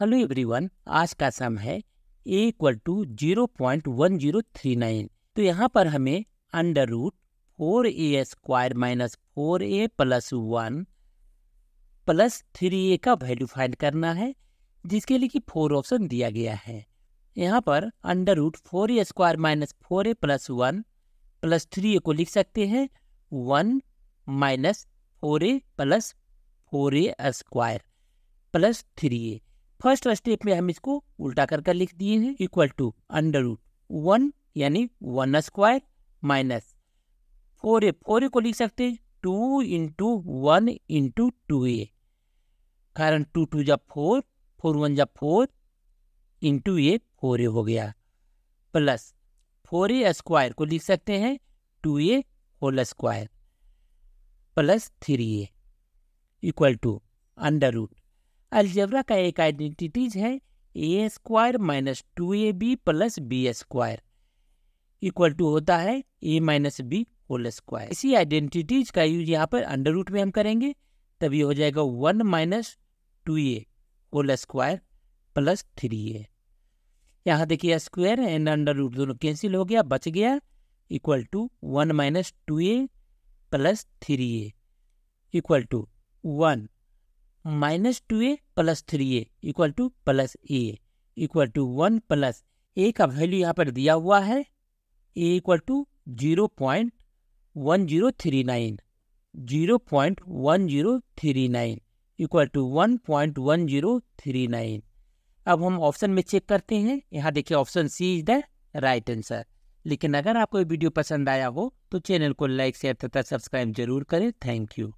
hello everyone आज का sum है A equal to zero point one zero three nine तो यहाँ पर हमें under root four A square minus four A plus one plus three A का value find करना है जिसके लिए कि फोर ऑप्शन दिया गया है यहाँ पर under root four A square minus four A plus one plus three A को लिख सकते हैं one minus four A plus four A square plus three A first step में हम इसको उल्टा कर कर लिख दिए हैं equal to under root one यानी one square minus four A four A को लिख सकते हैं two into one into two A कारण टू टू जब फोर फोर वन जब four into A four A हो गया प्लस फोर ए स्क्वायर को लिख सकते हैं two A whole square plus three A equal to under root algebra का एक आइडेंटिटीज है A square minus two A B plus B square equal to होता है A minus B whole square इसी आइडेंटिटीज का यूज यहाँ पर under root में हम करेंगे तभी हो जाएगा one minus two A whole square plus three A यहाँ देखिए स्क्वायर एंड अंडर रूट दोनों कैंसिल हो गया बच गया equal to one minus two A plus three A equal to one minus two A plus three A equal to plus A equal to one plus A का value यहाँ पर दिया हुआ है A equal to zero point one zero three nine zero point one zero three nine equal to one point one zero three nine अब हम option में check करते हैं यहाँ देखिए option C is the right answer लेकिन अगर आपको वीडियो पसंद आया हो तो चैनल को लाइक शेयर तथा सब्सक्राइब जरूर करें थैंक यू